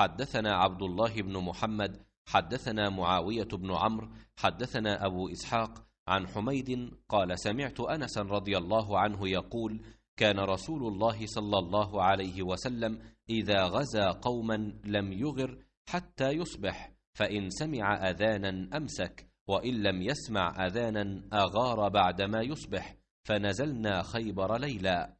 حدثنا عبد الله بن محمد حدثنا معاويه بن عمرو حدثنا ابو اسحاق عن حميد قال سمعت انسا رضي الله عنه يقول كان رسول الله صلى الله عليه وسلم اذا غزا قوما لم يغر حتى يصبح فان سمع اذانا امسك وان لم يسمع اذانا اغار بعدما يصبح فنزلنا خيبر ليلا